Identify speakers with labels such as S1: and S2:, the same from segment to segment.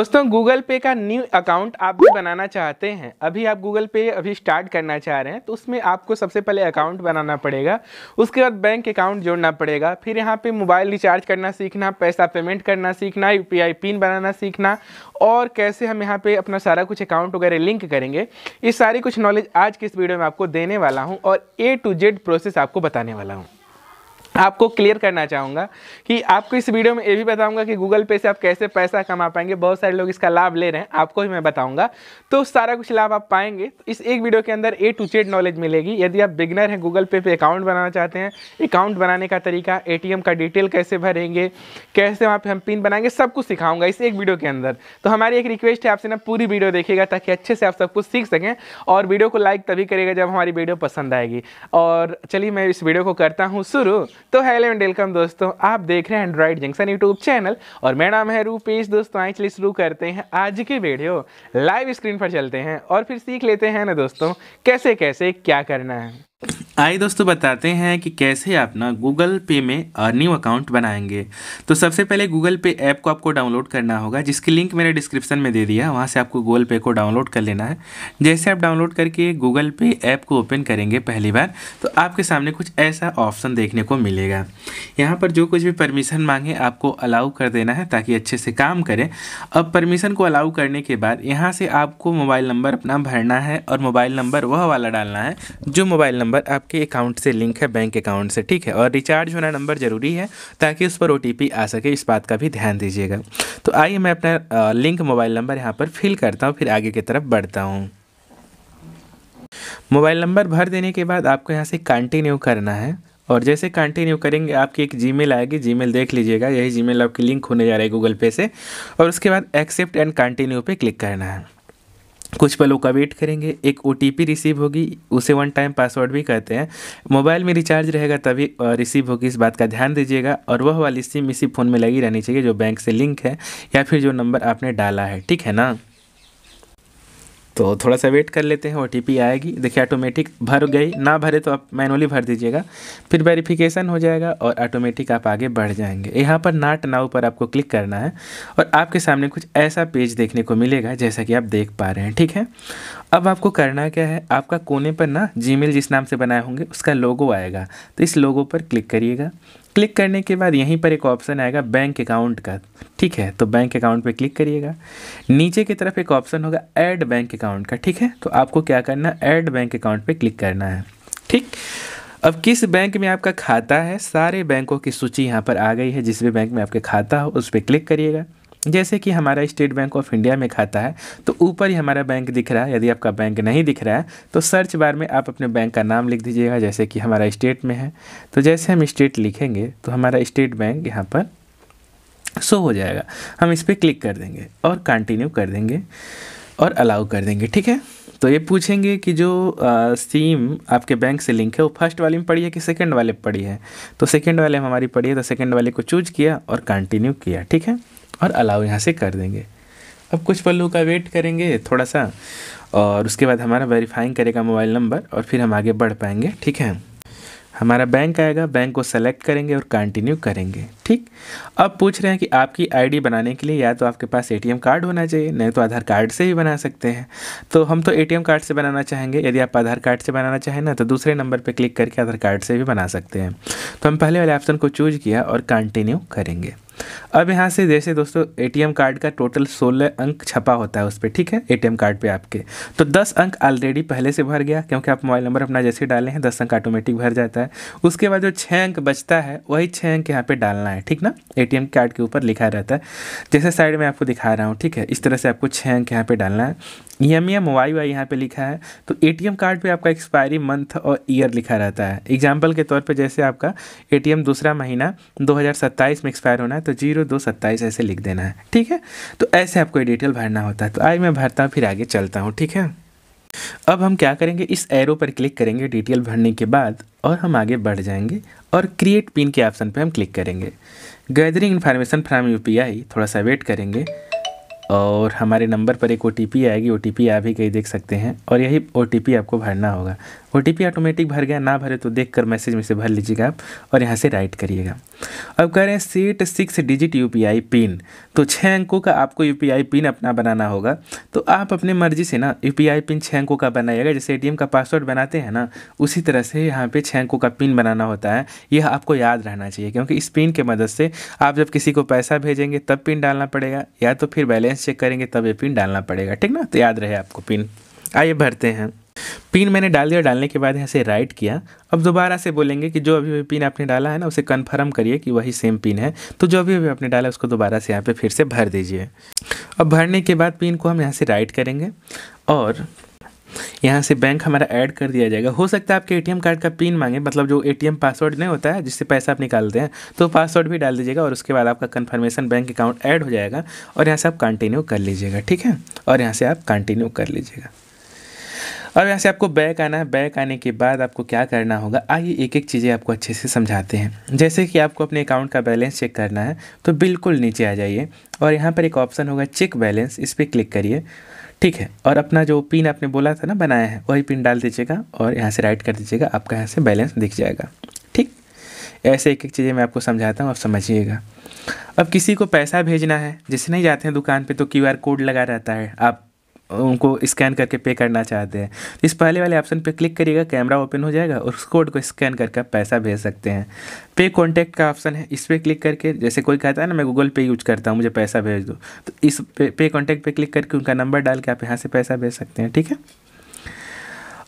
S1: दोस्तों गूगल पे का न्यू अकाउंट आप भी बनाना चाहते हैं अभी आप गूगल पे अभी स्टार्ट करना चाह रहे हैं तो उसमें आपको सबसे पहले अकाउंट बनाना पड़ेगा उसके बाद बैंक अकाउंट जोड़ना पड़ेगा फिर यहाँ पे मोबाइल रिचार्ज करना सीखना पैसा पेमेंट करना सीखना यू पिन बनाना सीखना और कैसे हम यहाँ पर अपना सारा कुछ अकाउंट वगैरह लिंक करेंगे ये सारी कुछ नॉलेज आज के इस वीडियो में आपको देने वाला हूँ और ए टू जेड प्रोसेस आपको बताने वाला हूँ आपको क्लियर करना चाहूँगा कि आपको इस वीडियो में ये भी बताऊँगा कि गूगल पे से आप कैसे पैसा कमा पाएंगे बहुत सारे लोग इसका लाभ ले रहे हैं आपको ही मैं बताऊँगा तो सारा कुछ लाभ आप पाएंगे तो इस एक वीडियो के अंदर ए टू चेड नॉलेज मिलेगी यदि आप बिगनर हैं गूगल पे पे अकाउंट बनाना चाहते हैं अकाउंट बनाने का तरीका ए का डिटेल कैसे भरेंगे कैसे वहाँ पर हम पिन बनाएंगे सब कुछ सिखाऊँगा इस एक वीडियो के अंदर तो हमारी एक रिक्वेस्ट है आपसे ना पूरी वीडियो देखेगा ताकि अच्छे से आप सब कुछ सीख सकें और वीडियो को लाइक तभी करेगा जब हमारी वीडियो पसंद आएगी और चलिए मैं इस वीडियो को करता हूँ शुरू तो हेलो एंड वेलकम दोस्तों आप देख रहे हैं एंड्रॉइड जंक्शन यूट्यूब चैनल और मेरा नाम है रूपेश दोस्तों आए चलिए शुरू करते हैं आज की वीडियो लाइव स्क्रीन पर चलते हैं और फिर सीख लेते हैं ना दोस्तों कैसे कैसे क्या करना है आइए दोस्तों बताते हैं कि कैसे अपना गूगल पे में न्यू अकाउंट बनाएंगे तो सबसे पहले गूगल पे ऐप को आपको डाउनलोड करना होगा जिसकी लिंक मैंने डिस्क्रिप्शन में दे दिया वहाँ से आपको गूगल पे को डाउनलोड कर लेना है जैसे आप डाउनलोड करके गूगल पे ऐप को ओपन करेंगे पहली बार तो आपके सामने कुछ ऐसा ऑप्शन देखने को मिलेगा यहाँ पर जो कुछ भी परमिशन मांगे आपको अलाउ कर देना है ताकि अच्छे से काम करें अब परमिशन को अलाउ करने के बाद यहाँ से आपको मोबाइल नंबर अपना भरना है और मोबाइल नंबर वह वाला डालना है जो मोबाइल नंबर नंबर आपके अकाउंट से लिंक है बैंक अकाउंट से ठीक है और रिचार्ज होना नंबर ज़रूरी है ताकि उस पर ओ आ सके इस बात का भी ध्यान दीजिएगा तो आइए मैं अपना लिंक मोबाइल नंबर यहाँ पर फिल करता हूँ फिर आगे की तरफ बढ़ता हूँ मोबाइल नंबर भर देने के बाद आपको यहाँ से कंटिन्यू करना है और जैसे कंटिन्यू करेंगे आपकी एक जीमेल आएगी जीमेल देख लीजिएगा यही जीमेल आपकी लिंक होने जा रहा है गूगल पे से और उसके बाद एक्सेप्ट एंड कंटिन्यू पे क्लिक करना है कुछ पलों का वेट करेंगे एक ओ रिसीव होगी उसे वन टाइम पासवर्ड भी कहते हैं मोबाइल में रिचार्ज रहेगा तभी रिसीव होगी इस बात का ध्यान दीजिएगा और वह वाली सिम इसी फ़ोन में लगी रहनी चाहिए जो बैंक से लिंक है या फिर जो नंबर आपने डाला है ठीक है ना तो थोड़ा सा वेट कर लेते हैं ओ आएगी देखिए ऑटोमेटिक भर गई ना भरे तो आप मैनुअली भर दीजिएगा फिर वेरिफिकेशन हो जाएगा और ऑटोमेटिक आप आगे बढ़ जाएंगे यहाँ पर नाट नाउ पर आपको क्लिक करना है और आपके सामने कुछ ऐसा पेज देखने को मिलेगा जैसा कि आप देख पा रहे हैं ठीक है अब आपको करना क्या है आपका कोने पर ना जी जिस नाम से बनाए होंगे उसका लोगो आएगा तो इस लोगो पर क्लिक करिएगा क्लिक करने के बाद यहीं पर एक ऑप्शन आएगा बैंक अकाउंट का ठीक है तो बैंक अकाउंट पे क्लिक करिएगा नीचे की तरफ एक ऑप्शन होगा ऐड बैंक अकाउंट का ठीक है तो आपको क्या करना है ऐड बैंक अकाउंट पे क्लिक करना है ठीक अब किस बैंक में आपका खाता है सारे बैंकों की सूची यहाँ पर आ गई है जिस भी बैंक में आपके खाता हो उस पर क्लिक करिएगा जैसे कि हमारा स्टेट बैंक ऑफ इंडिया में खाता है तो ऊपर ही हमारा बैंक दिख रहा है यदि आपका बैंक नहीं दिख रहा है तो सर्च बार में आप अपने बैंक का नाम लिख दीजिएगा जैसे कि हमारा स्टेट में है तो जैसे हम स्टेट लिखेंगे तो हमारा स्टेट बैंक यहाँ पर शो हो जाएगा हम इस पर क्लिक कर देंगे और कंटिन्यू कर देंगे और अलाउ कर देंगे ठीक है तो ये पूछेंगे कि जो आ, सीम आपके बैंक से लिंक है वो फर्स्ट वाले में पड़ी है कि सेकंड वाले पड़ी है तो सेकंड वाले हमारी पड़ी है तो सेकंड वाले को चूज किया और कंटिन्यू किया ठीक है और अलाउ यहाँ से कर देंगे अब कुछ पलों का वेट करेंगे थोड़ा सा और उसके बाद हमारा वेरीफाइंग करेगा मोबाइल नंबर और फिर हम आगे बढ़ पाएंगे ठीक है हमारा बैंक आएगा बैंक को सेलेक्ट करेंगे और कंटिन्यू करेंगे ठीक अब पूछ रहे हैं कि आपकी आईडी बनाने के लिए या तो आपके पास एटीएम कार्ड होना चाहिए नहीं तो आधार कार्ड से ही बना सकते हैं तो हम तो एटीएम कार्ड से बनाना चाहेंगे यदि आप आधार कार्ड से बनाना चाहें ना तो दूसरे नंबर पर क्लिक करके आधार कार्ड से भी बना सकते हैं तो हम पहले वाले ऑप्शन को चूज किया और कंटिन्यू करेंगे अब यहाँ से जैसे दोस्तों एटीएम कार्ड का टोटल सोलह अंक छपा होता है उस पर ठीक है एटीएम कार्ड पे आपके तो दस अंक ऑलरेडी पहले से भर गया क्योंकि आप मोबाइल नंबर अपना जैसे डाले हैं दस अंक ऑटोमेटिक भर जाता है उसके बाद जो छः अंक बचता है वही छः अंक यहाँ पर डालना है ठीक ना ए कार्ड के ऊपर लिखा रहता है जैसे साइड में आपको दिखा रहा हूँ ठीक है इस तरह से आपको छः अंक यहाँ पर डालना है E M M Y Y यहाँ पर लिखा है तो ए कार्ड पर आपका एक्सपायरी मंथ और ईयर लिखा रहता है एग्जाम्पल के तौर पर जैसे आपका ए दूसरा महीना दो में एक्सपायर होना है तो तो जीरो दो सत्ताईस ऐसे लिख देना है ठीक है तो ऐसे आपको ये डिटेल भरना होता है तो आई मैं भरता फिर आगे चलता हूँ ठीक है अब हम क्या करेंगे इस एरो पर क्लिक करेंगे डिटेल भरने के बाद और हम आगे बढ़ जाएंगे और क्रिएट पिन के ऑप्शन पर हम क्लिक करेंगे गैदरिंग इन्फॉर्मेशन फ्राम यू थोड़ा सा वेट करेंगे और हमारे नंबर पर एक ओ आएगी ओ आ भी कहीं देख सकते हैं और यही ओ आपको भरना होगा ओ ऑटोमेटिक भर गया ना भरे तो देख कर मैसेज में से भर लीजिएगा आप और यहाँ से राइट करिएगा अब कह रहे हैं set six digit U PIN तो छः अंकों का आपको यू पिन अपना बनाना होगा तो आप अपने मर्जी से ना यू पिन छः अंकों का बनाइएगा जैसे ए का पासवर्ड बनाते हैं ना उसी तरह से यहाँ पे छः अंकों का पिन बनाना होता है यह आपको याद रहना चाहिए क्योंकि इस पिन के मदद से आप जब किसी को पैसा भेजेंगे तब पिन डालना पड़ेगा या तो फिर बैलेंस चेक करेंगे तब ये पिन डालना पड़ेगा ठीक ना तो याद रहे आपको पिन आइए भरते हैं पिन मैंने डाल दिया डालने के बाद यहाँ से राइट किया अब दोबारा से बोलेंगे कि जो अभी भी पिन आपने डाला है ना उसे कन्फर्म करिए कि वही सेम पिन है तो जो अभी अभी आपने डाला उसको दोबारा से यहाँ पर फिर से भर दीजिए अब भरने के बाद पिन को हम यहाँ से राइट करेंगे और यहाँ से बैंक हमारा ऐड कर दिया जाएगा हो सकता है आपके एटीएम कार्ड का पिन मांगे मतलब जो एटीएम पासवर्ड नहीं होता है जिससे पैसा आप निकालते हैं तो पासवर्ड भी डाल दीजिएगा और उसके बाद आपका कन्फर्मेशन बैंक अकाउंट ऐड हो जाएगा और यहाँ से आप कंटिन्यू कर लीजिएगा ठीक है और यहाँ से आप कंटिन्यू कर लीजिएगा अब यहाँ से आपको बैक आना है बैक आने के बाद आपको क्या करना होगा आइए एक एक चीज़ें आपको अच्छे से समझाते हैं जैसे कि आपको अपने अकाउंट का बैलेंस चेक करना है तो बिल्कुल नीचे आ जाइए और यहाँ पर एक ऑप्शन होगा चेक बैलेंस इस पर क्लिक करिए ठीक है और अपना जो पिन आपने बोला था ना बनाया है वही पिन डाल दीजिएगा और यहाँ से राइट कर दीजिएगा आपका यहाँ से बैलेंस दिख जाएगा ठीक ऐसे एक एक चीज़ें मैं आपको समझाता हूँ आप समझिएगा अब किसी को पैसा भेजना है जैसे नहीं जाते हैं दुकान पे तो क्यूआर कोड लगा रहता है आप उनको स्कैन करके पे करना चाहते हैं तो इस पहले वाले ऑप्शन पे क्लिक करिएगा कैमरा ओपन हो जाएगा और उस कोड को स्कैन करके पैसा भेज सकते हैं पे कॉन्टैक्ट का ऑप्शन है इस पर क्लिक करके जैसे कोई कहता है ना मैं गूगल पे यूज करता हूँ मुझे पैसा भेज दो तो इस पे, पे कॉन्टैक्ट पे क्लिक करके उनका नंबर डाल के आप यहाँ से पैसा भेज सकते हैं ठीक है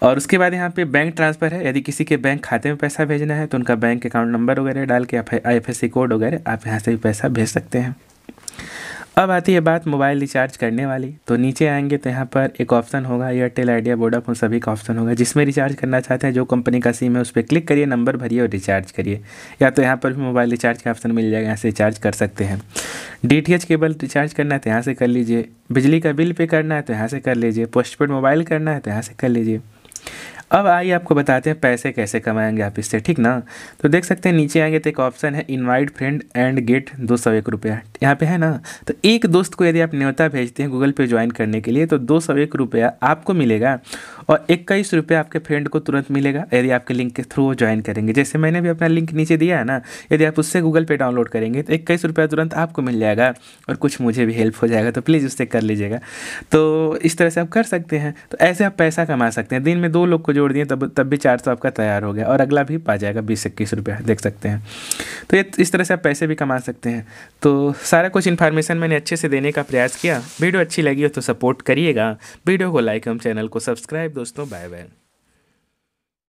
S1: और उसके बाद यहाँ पे बैंक ट्रांसफ़र है यदि किसी के बैंक खाते में पैसा भेजना है तो उनका बैंक अकाउंट नंबर वगैरह डाल के आप आई कोड वगैरह आप यहाँ से भी पैसा भेज सकते हैं अब आती है बात मोबाइल रिचार्ज करने वाली तो नीचे आएंगे तो यहाँ पर एक ऑप्शन होगा एयरटेल आइडिया वोडाफोन सभी का ऑप्शन होगा जिसमें रिचार्ज करना चाहते हैं जो कंपनी का सिम है उस पर क्लिक करिए नंबर भरिए और रिचार्ज करिए या तो यहाँ पर भी मोबाइल रिचार्ज का ऑप्शन मिल जाएगा यहाँ से रिचार्ज कर सकते हैं डी केबल रिचार्ज करना है तो यहाँ से कर लीजिए बिजली का बिल पे करना है तो यहाँ से कर लीजिए पोस्टपेड मोबाइल करना है तो यहाँ से कर लीजिए अब आइए आपको बताते हैं पैसे कैसे कमाएंगे आप इससे ठीक ना तो देख सकते हैं नीचे आएंगे तो एक ऑप्शन है इनवाइट फ्रेंड एंड गेट दो सौ एक रुपया यहाँ पे है ना तो एक दोस्त को यदि आप न्योता भेजते हैं गूगल पे ज्वाइन करने के लिए तो दो सौ एक रुपया आपको मिलेगा और इक्कीस रुपया आपके फ्रेंड को तुरंत मिलेगा यदि आपके लिंक के थ्रू ज्वाइन करेंगे जैसे मैंने भी अपना लिंक नीचे दिया है ना यदि आप उससे गूगल पे डाउनलोड करेंगे तो इक्कीस रुपया तुरंत आपको मिल जाएगा और कुछ मुझे भी हेल्प हो जाएगा तो प्लीज़ उससे कर लीजिएगा तो इस तरह से आप कर सकते हैं तो ऐसे आप पैसा कमा सकते हैं दिन में दो लोग को जो जोड़ दिए तब तब भी चार सौ आपका तैयार हो गया और अगला भी पा जाएगा बीस इक्कीस रुपया देख सकते हैं तो ये इस तरह से आप पैसे भी कमा सकते हैं तो सारा कुछ इन्फॉर्मेशन मैंने अच्छे से देने का प्रयास किया वीडियो अच्छी लगी हो तो सपोर्ट करिएगा वीडियो को लाइक एवं चैनल को सब्सक्राइब दोस्तों बाय बाय